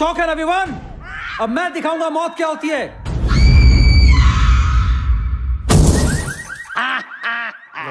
शौक है रविवान अब मैं दिखाऊंगा मौत क्या होती है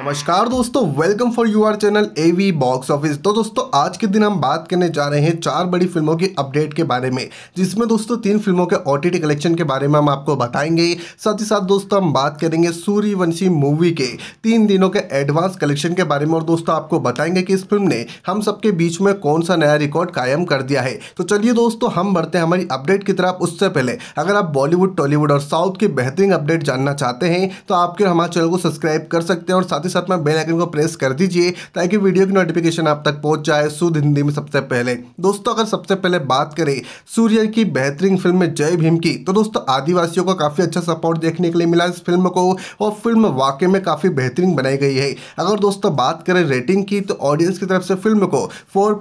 नमस्कार दोस्तों welcome for your channel A V box office तो दोस्तों आज के दिन हम बात करने जा रहे हैं चार बड़ी फिल्मों की अपडेट के बारे में जिसमें दोस्तों तीन फिल्मों के ओ कलेक्शन के बारे में हम आपको बताएंगे साथ ही साथ दोस्तों हम बात करेंगे सूर्यवंशी मूवी के तीन दिनों के एडवांस कलेक्शन के बारे में और दोस्तों आपको बताएंगे कि इस फिल्म ने हम सबके बीच में कौन सा नया रिकॉर्ड कायम कर दिया है तो चलिए दोस्तों हम बढ़ते हैं हमारी अपडेट की तरफ उससे पहले अगर आप बॉलीवुड टॉलीवुड और साउथ की बेहतरीन अपडेट जानना चाहते हैं तो आपके हमारे चैनल को सब्सक्राइब कर सकते हैं और साथ ही साथ में बेल आइकन को प्रेस कर दीजिए ताकि वीडियो की नोटिफिकेशन आप तक पहुंच जाए शुद्ध हिंदी में सबसे पहले दोस्तों अगर सबसे पहले बात करें सूर्य की बेहतरीन फिल्म में जय भीम की तो दोस्तों आदिवासियों का काफ़ी अच्छा सपोर्ट देखने के लिए मिला इस फिल्म को और फिल्म वाकई में काफ़ी बेहतरीन बनाई गई है अगर दोस्तों बात करें रेटिंग की तो ऑडियंस की तरफ से फिल्म को फोर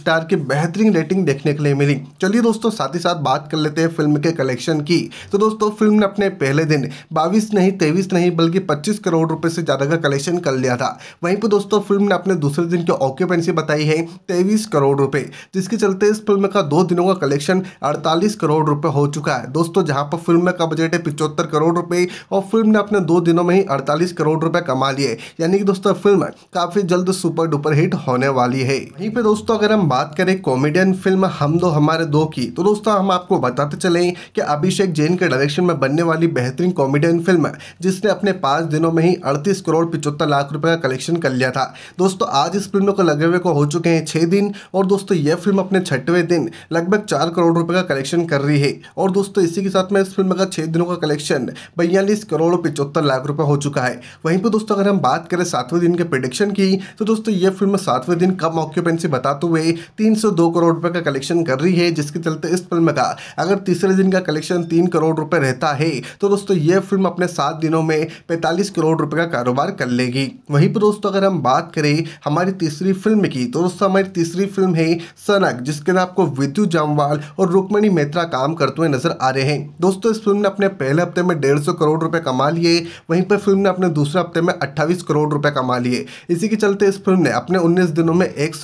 स्टार की बेहतरीन रेटिंग देखने के लिए मिली चलिए दोस्तों साथ ही साथ बात कर लेते हैं फिल्म के कलेक्शन की तो दोस्तों फिल्म ने अपने पहले दिन बाईस नहीं तेईस नहीं बल्कि पच्चीस करोड़ रुपए से ज़्यादा कलेक्शन कर लिया था वहीं पर दोस्तों फिल्म ने अपने दूसरे दिन की ऑक्यूपेंसी बताई है तेईस करोड़ रुपये जिसके चलते इस फिल्म का दो दिनों का कलेक्शन अड़तालीस करोड़ रुपये हो चुका है दोस्तों जहाँ पर फिल्म का बजट है पिचहत्तर करोड़ रुपये और फिल्म ने अपने दो दिनों में ही अड़तालीस करोड़ रुपये कमा लिए यानी कि दोस्तों फिल्म काफ़ी जल्द सुपर डुपर हिट होने वाली है वहीं पर दोस्तों अगर हम बात करें कॉमेडियन फिल्म हम दो हमारे दो की तो दोस्तों हम आपको बताते चले कि अभिषेक जैन के डायरेक्शन में बनने वाली बेहतरीन कॉमेडियन फिल्म जिसने अपने पांच दिनों में ही अड़तीस करोड़ करोड़ पिचहत्तर लाख रुपए का कलेक्शन कर लिया था दोस्तों आज इस फिल्म को लगे हुए को हो चुके हैं छह दिन और दोस्तों यह फिल्म अपने छठवें दिन लगभग चार करोड़ रुपए का कलेक्शन कर रही है और दोस्तों इसी के साथ में इस फिल्म का छह दिनों का कलेक्शन बयालीस करोड़ पिचहत्तर लाख रुपए हो चुका है वहीं पर दोस्तों अगर हम बात करें सातवें दिन के प्रोडिक्शन की तो दोस्तों यह फिल्म सातवें दिन कम ऑक्यूपेंसी बताते हुए तीन करोड़ रुपए का कलेक्शन कर रही है जिसके चलते इस फिल्म का अगर तीसरे दिन का कलेक्शन तीन करोड़ रुपए रहता है तो दोस्तों यह फिल्म अपने सात दिनों में पैंतालीस करोड़ रुपए का कारोबार कर लेगी वहीं पर दोस्तों अगर हम बात करें हमारी तीसरी फिल्म की तो दोस्तों हमारी तीसरी फिल्म है सनक जिसके अंदर आपको विद्यु जामवाल और रुक्मणी मेहत्रा काम करते हुए नजर आ रहे हैं दोस्तों इस फिल्म ने अपने पहले हफ्ते में डेढ़ करोड़ रुपये कमा लिए वहीं पर फिल्म ने अपने दूसरे हफ्ते में अट्ठाईस करोड़ रुपये कमा लिए इसी के चलते इस फिल्म ने अपने उन्नीस दिनों में एक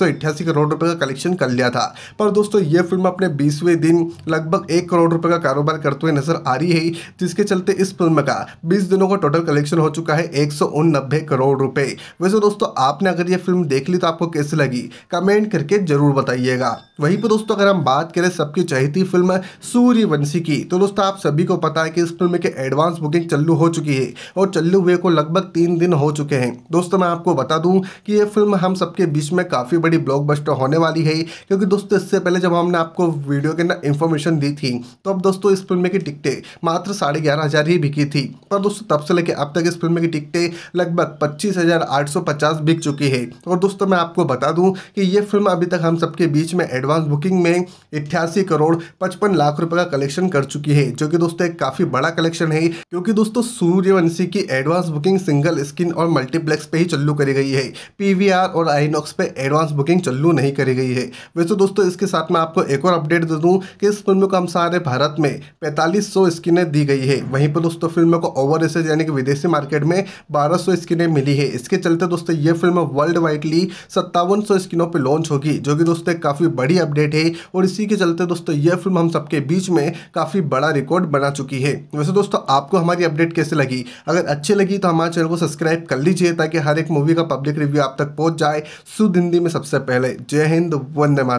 करोड़ रुपये का कलेक्शन कर लिया था पर दोस्तों ये फिल्म अपने बीसवें दिन लगभग एक करोड़ रुपये का कारोबार करते हुए नजर आ रही है जिसके चलते इस फिल्म का 20 दिनों का टोटल कलेक्शन हो चुका है एक नब्बे करोड़ रुपए वैसे दोस्तों आपने अगर ये फिल्म देख ली तो आपको कैसी लगी कमेंट करके जरूर बताइएगा वहीं पर दोस्तों अगर हम बात करें सबकी चाहती फिल्म सूर्यवंशी की तो दोस्तों आप सभी को पता है कि इस फिल्म के एडवांस बुकिंग चल्लू हो चुकी है और चल्लू हुए को लगभग तीन दिन हो चुके हैं दोस्तों मैं आपको बता दूं कि ये फिल्म हम सबके बीच में काफ़ी बड़ी ब्लॉकबस्टर होने वाली है क्योंकि दोस्तों इससे पहले जब हमने आपको वीडियो के ना इन्फॉर्मेशन दी थी तो अब दोस्तों इस फिल्म की टिकटें मात्र साढ़े ग्यारह हज़ार ही बिकी थी पर दोस्तों तब से लेकर अब तक इस फिल्म की टिकटें लगभग लगभग 25,850 बिक चुकी है और दोस्तों मैं आपको बता दूं कि ये फिल्म अभी तक हम सबके बीच में एडवांस बुकिंग में इट्ठासी करोड़ पचपन लाख रुपए का कलेक्शन कर चुकी है जो कि दोस्तों एक काफ़ी बड़ा कलेक्शन है क्योंकि दोस्तों सूर्यवंशी की एडवांस बुकिंग सिंगल स्क्रीन और मल्टीप्लेक्स पे ही चल्लू करी गई है पी और आईनॉक्स पे एडवांस बुकिंग चल्लू नहीं करी गई है वैसे दोस्तों इसके साथ में आपको एक और अपडेट दे दूँ कि इस फिल्म को हम सारे भारत में पैंतालीस सौ दी गई है वहीं पर दोस्तों फिल्म को ओवर एसेज यानी कि विदेशी मार्केट में बारह स्क्रीनें मिली है इसके चलते दोस्तों ये फिल्म वर्ल्ड वाइडली सत्तावन स्क्रीनों पर लॉन्च होगी जो कि दोस्तों काफ़ी बड़ी अपडेट है और इसी के चलते दोस्तों ये फिल्म हम सबके बीच में काफ़ी बड़ा रिकॉर्ड बना चुकी है वैसे दोस्तों आपको हमारी अपडेट कैसे लगी अगर अच्छी लगी तो हमारे चैनल को सब्सक्राइब कर लीजिए ताकि हर एक मूवी का पब्लिक रिव्यू आप तक पहुँच जाए शुद्ध हिंदी में सबसे पहले जय हिंद वंदे मात